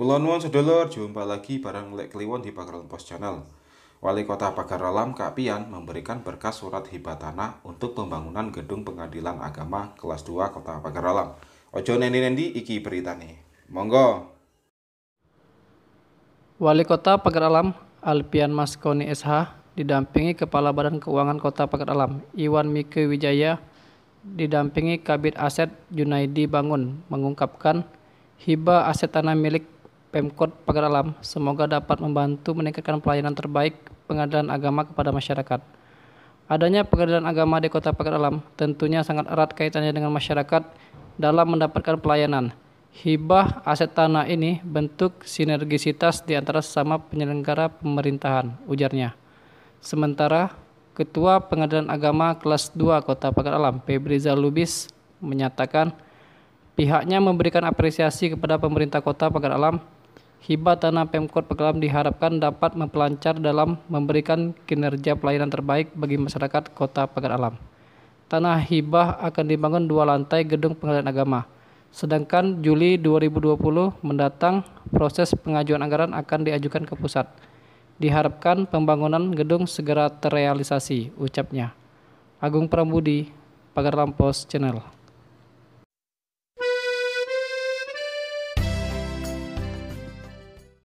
Kulonwon sedulur, jumpa lagi bareng Lek Kliwon di Pagaran Pos Channel. Wali Kota Pagaralam Pian memberikan berkas surat hibah tanah untuk pembangunan gedung pengadilan agama kelas 2 Kota Pagaralam. Ojo neni nendi iki berita nih. Monggo. Wali Kota Pagaralam Alpian Maskoni SH didampingi Kepala Badan Keuangan Kota Pagaralam Iwan Mike Wijaya didampingi Kabit Aset Junaidi Bangun mengungkapkan hibah aset tanah milik Pemkot Pagar Alam. Semoga dapat membantu meningkatkan pelayanan terbaik pengadilan agama kepada masyarakat. Adanya pengadilan agama di Kota Pagar Alam tentunya sangat erat kaitannya dengan masyarakat dalam mendapatkan pelayanan. Hibah aset tanah ini bentuk sinergisitas di antara sesama penyelenggara pemerintahan, ujarnya. Sementara Ketua Pengadilan Agama Kelas 2 Kota Pagar Alam, Pebriza Lubis, menyatakan pihaknya memberikan apresiasi kepada pemerintah Kota Pagar Alam Hibah tanah Pemkot Pekelam diharapkan dapat mempelancar dalam memberikan kinerja pelayanan terbaik bagi masyarakat Kota Pekan Alam. Tanah hibah akan dibangun dua lantai gedung pengadilan agama. Sedangkan Juli 2020 mendatang, proses pengajuan anggaran akan diajukan ke pusat. Diharapkan pembangunan gedung segera terrealisasi, ucapnya. Agung Prambudi, Pagar Lampos Channel.